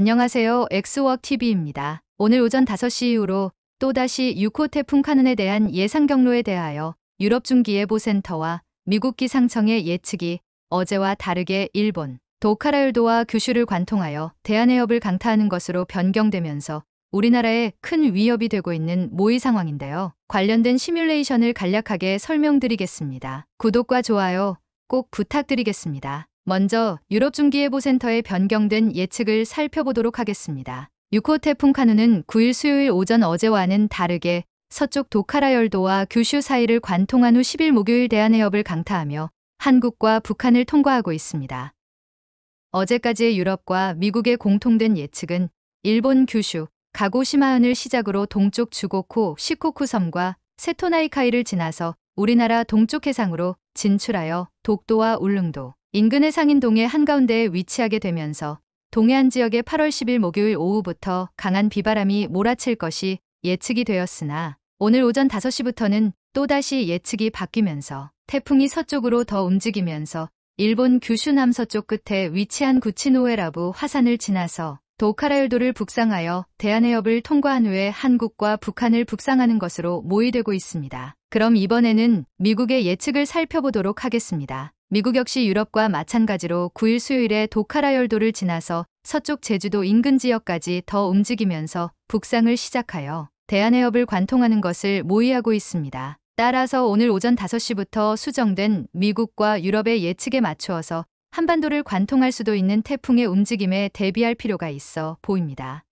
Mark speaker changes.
Speaker 1: 안녕하세요. 엑스워크 t v 입니다 오늘 오전 5시 이후로 또다시 6호 태풍 카눈에 대한 예상 경로에 대하여 유럽 중기예보센터와 미국 기상청의 예측이 어제와 다르게 일본, 도카라율도와 규슈를 관통하여 대한해협을 강타하는 것으로 변경되면서 우리나라에 큰 위협이 되고 있는 모의 상황인데요. 관련된 시뮬레이션을 간략하게 설명드리겠습니다. 구독과 좋아요 꼭 부탁드리겠습니다. 먼저 유럽중기예보센터의 변경된 예측을 살펴보도록 하겠습니다. 6호 태풍 카누는 9일 수요일 오전 어제와는 다르게 서쪽 도카라열도와 규슈 사이를 관통한 후 10일 목요일 대한해협을 강타하며 한국과 북한을 통과하고 있습니다. 어제까지의 유럽과 미국의 공통된 예측은 일본 규슈, 가고시마현을 시작으로 동쪽 주고코 시코쿠 섬과 세토나이카이를 지나서 우리나라 동쪽 해상으로 진출하여 독도와 울릉도, 인근의 상인동의 한가운데에 위치하게 되면서 동해안 지역의 8월 10일 목요일 오후부터 강한 비바람이 몰아칠 것이 예측이 되었으나 오늘 오전 5시부터는 또다시 예측이 바뀌면서 태풍이 서쪽으로 더 움직이면서 일본 규슈 남서쪽 끝에 위치한 구치노에라부 화산을 지나서 도카라열도를 북상하여 대한해협을 통과한 후에 한국과 북한을 북상하는 것으로 모의되고 있습니다. 그럼 이번에는 미국의 예측을 살펴보도록 하겠습니다. 미국 역시 유럽과 마찬가지로 9일 수요일에 도카라열도를 지나서 서쪽 제주도 인근 지역까지 더 움직이면서 북상을 시작하여 대한해협을 관통하는 것을 모의하고 있습니다. 따라서 오늘 오전 5시부터 수정된 미국과 유럽의 예측에 맞추어서 한반도를 관통할 수도 있는 태풍의 움직임에 대비할 필요가 있어 보입니다.